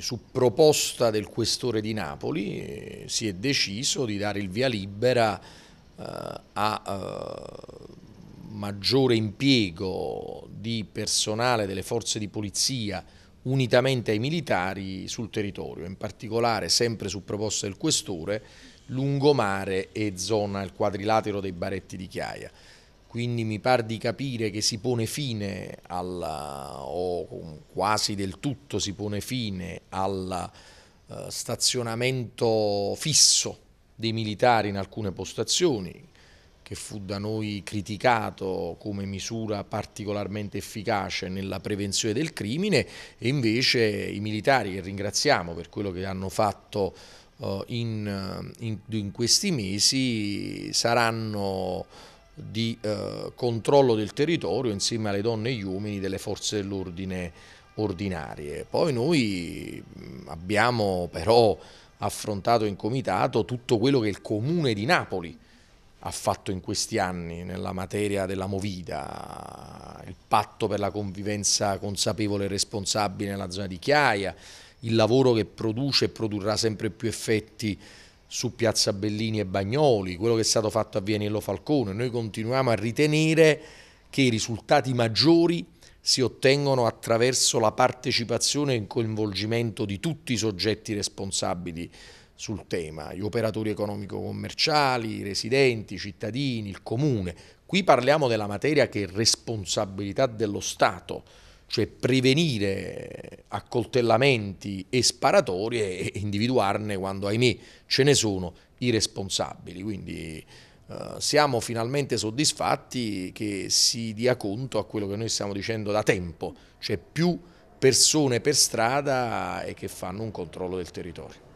quindi su proposta del questore di Napoli eh, si è deciso di dare il via libera eh, a eh, maggiore impiego di personale delle forze di polizia unitamente ai militari sul territorio, in particolare sempre su proposta del questore lungomare e zona il quadrilatero dei baretti di Chiaia quindi mi pare di capire che si pone fine alla, o quasi del tutto si pone fine al uh, stazionamento fisso dei militari in alcune postazioni, che fu da noi criticato come misura particolarmente efficace nella prevenzione del crimine e invece i militari che ringraziamo per quello che hanno fatto uh, in, in, in questi mesi saranno di eh, controllo del territorio insieme alle donne e agli uomini delle forze dell'ordine ordinarie. Poi noi abbiamo però affrontato in comitato tutto quello che il comune di Napoli ha fatto in questi anni nella materia della Movida, il patto per la convivenza consapevole e responsabile nella zona di Chiaia, il lavoro che produce e produrrà sempre più effetti su Piazza Bellini e Bagnoli, quello che è stato fatto a Vianello Falcone. Noi continuiamo a ritenere che i risultati maggiori si ottengono attraverso la partecipazione e il coinvolgimento di tutti i soggetti responsabili sul tema, gli operatori economico-commerciali, i residenti, i cittadini, il comune. Qui parliamo della materia che è responsabilità dello Stato cioè prevenire accoltellamenti e sparatorie e individuarne quando, ahimè, ce ne sono i responsabili. Quindi eh, siamo finalmente soddisfatti che si dia conto a quello che noi stiamo dicendo da tempo, cioè più persone per strada e che fanno un controllo del territorio.